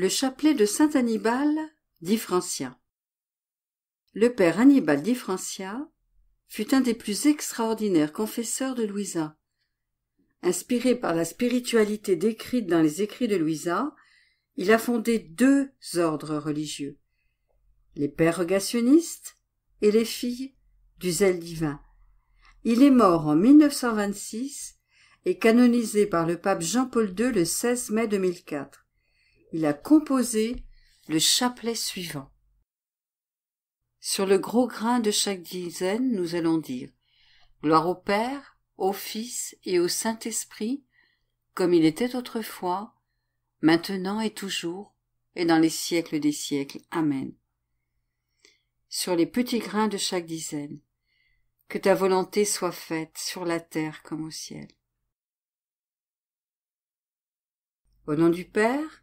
Le chapelet de saint Annibal d'Ifrancia. Le père Annibal d'Ifrancia fut un des plus extraordinaires confesseurs de Louisa. Inspiré par la spiritualité décrite dans les écrits de Louisa, il a fondé deux ordres religieux, les pères rogationnistes et les filles du zèle divin. Il est mort en 1926 et canonisé par le pape Jean-Paul II le 16 mai 2004 il a composé le chapelet suivant. Sur le gros grain de chaque dizaine, nous allons dire Gloire au Père, au Fils et au Saint-Esprit, comme il était autrefois, maintenant et toujours, et dans les siècles des siècles. Amen. Sur les petits grains de chaque dizaine, que ta volonté soit faite sur la terre comme au ciel. Au nom du Père,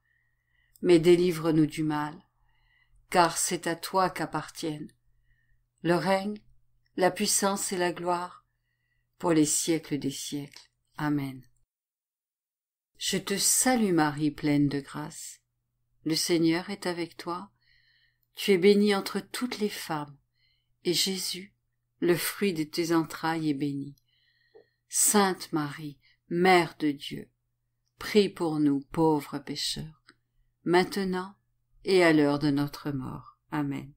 mais délivre-nous du mal, car c'est à toi qu'appartiennent le règne, la puissance et la gloire pour les siècles des siècles. Amen. Je te salue Marie, pleine de grâce. Le Seigneur est avec toi. Tu es bénie entre toutes les femmes, et Jésus, le fruit de tes entrailles, est béni. Sainte Marie, Mère de Dieu, prie pour nous pauvres pécheurs maintenant et à l'heure de notre mort. Amen.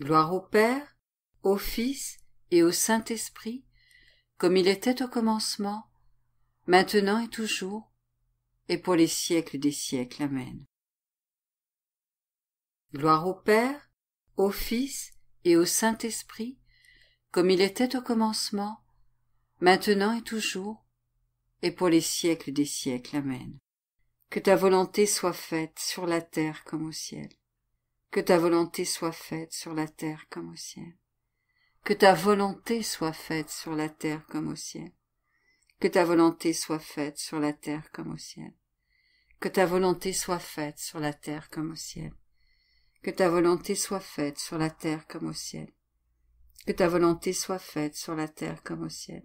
Gloire au Père, au Fils et au Saint-Esprit, comme il était au commencement, maintenant et toujours, et pour les siècles des siècles. Amen. Gloire au Père, au Fils et au Saint-Esprit, comme il était au commencement, maintenant et toujours, et pour les siècles des siècles. Amen. Que ta volonté soit faite sur la terre comme au ciel. Que ta volonté soit faite sur la terre comme au ciel. Que ta volonté soit faite sur la terre comme au ciel. Que ta volonté soit faite sur la terre comme au ciel. Que ta volonté soit faite sur la terre comme au ciel. Que ta volonté soit faite sur la terre comme au ciel. Que ta volonté soit faite sur la terre comme au ciel.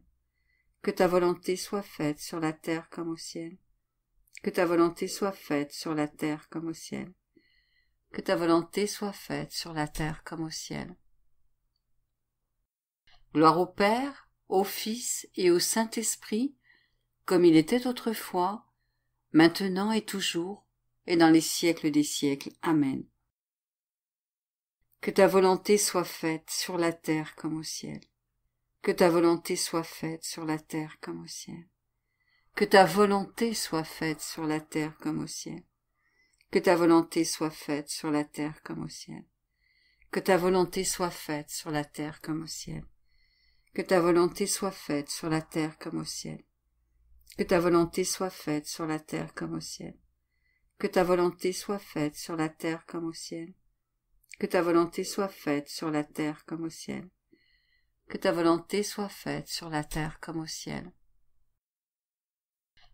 Que ta volonté soit faite sur la terre comme au ciel que ta volonté soit faite sur la terre comme au ciel. Que ta volonté soit faite sur la terre comme au ciel. Gloire au Père, au Fils et au Saint-Esprit, comme il était autrefois, maintenant et toujours, et dans les siècles des siècles. Amen. Que ta volonté soit faite sur la terre comme au ciel. Que ta volonté soit faite sur la terre comme au ciel. Que ta volonté soit faite sur la terre comme au ciel. Que ta volonté soit faite sur la terre comme au ciel. Que ta volonté soit faite sur la terre comme au ciel. Que ta volonté soit faite sur la terre comme au ciel. Que ta volonté soit faite sur la terre comme au ciel. Que ta volonté soit faite sur la terre comme au ciel. Que ta volonté soit faite sur la terre comme au ciel. Que ta volonté soit faite sur la terre comme au ciel.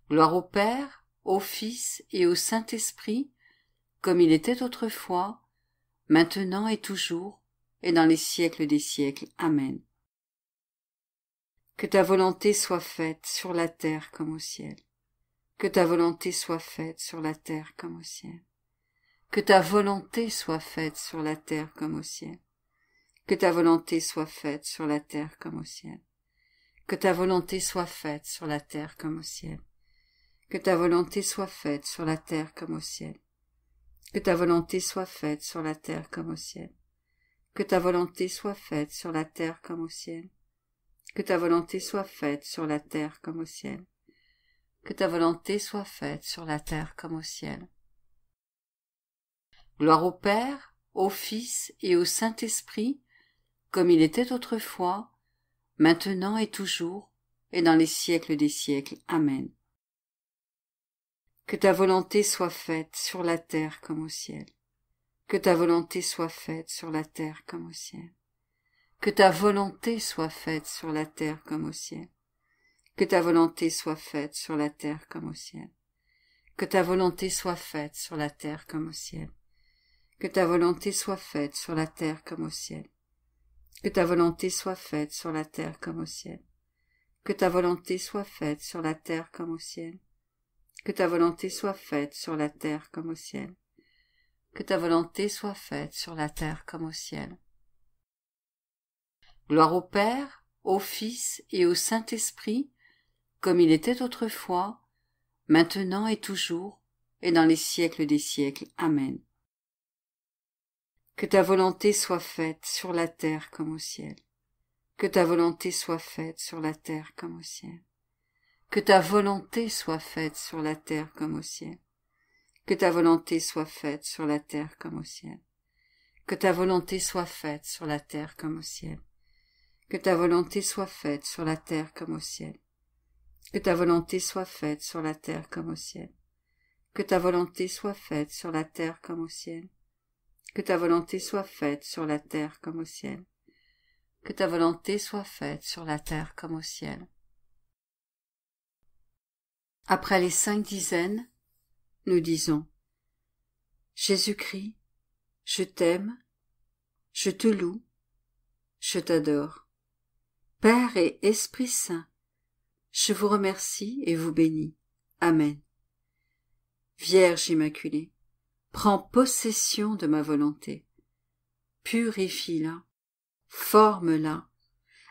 Gloire au Père, au Fils et au Saint-Esprit, comme il était autrefois, maintenant et toujours, et dans les siècles des siècles. Amen. Que ta volonté soit faite sur la terre comme au ciel. Que ta volonté soit faite sur la terre comme au ciel. Que ta volonté soit faite sur la terre comme au ciel. Que ta volonté soit faite sur la terre comme au ciel. Que ta volonté soit faite sur la terre comme au ciel que ta volonté soit faite sur la terre comme au ciel. Que ta volonté soit faite sur la terre comme au ciel. Que ta volonté soit faite sur la terre comme au ciel. Que ta volonté soit faite sur la terre comme au ciel. Que ta volonté soit faite sur la terre comme au ciel. Gloire au Père, au Fils et au Saint-Esprit, comme il était autrefois, maintenant et toujours, et dans les siècles des siècles. Amen. Que ta volonté soit faite sur la terre comme au ciel. Que ta volonté soit faite sur la terre comme au ciel. Que ta volonté soit faite sur la terre comme au ciel. Que ta volonté soit faite sur la terre comme au ciel. Que ta volonté soit faite sur la terre comme au ciel. Que ta volonté soit faite sur la terre comme au ciel. Que ta volonté soit faite sur la terre comme au ciel. Que ta volonté soit faite sur la terre comme au ciel. Que ta volonté soit faite sur la terre comme au ciel. Que ta volonté soit faite sur la terre comme au ciel. Gloire au Père, au Fils et au Saint-Esprit, comme il était autrefois, maintenant et toujours, et dans les siècles des siècles. Amen. Que ta volonté soit faite sur la terre comme au ciel. Que ta volonté soit faite sur la terre comme au ciel. Que ta volonté soit faite sur la terre comme au ciel. Que ta volonté soit faite sur la terre comme au ciel. Que ta volonté soit faite sur la terre comme au ciel. Que ta volonté soit faite sur la terre comme au ciel. Que ta volonté soit faite sur la terre comme au ciel. Que ta volonté soit faite sur la terre comme au ciel. Que ta volonté soit faite sur la terre comme au ciel. Que ta volonté soit faite sur la terre comme au ciel. Après les cinq dizaines, nous disons Jésus-Christ, je t'aime, je te loue, je t'adore. Père et Esprit Saint, je vous remercie et vous bénis. Amen. Vierge Immaculée, prends possession de ma volonté. Purifie-la, forme-la,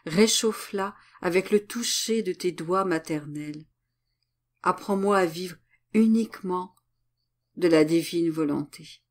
réchauffe-la avec le toucher de tes doigts maternels apprends-moi à vivre uniquement de la divine volonté.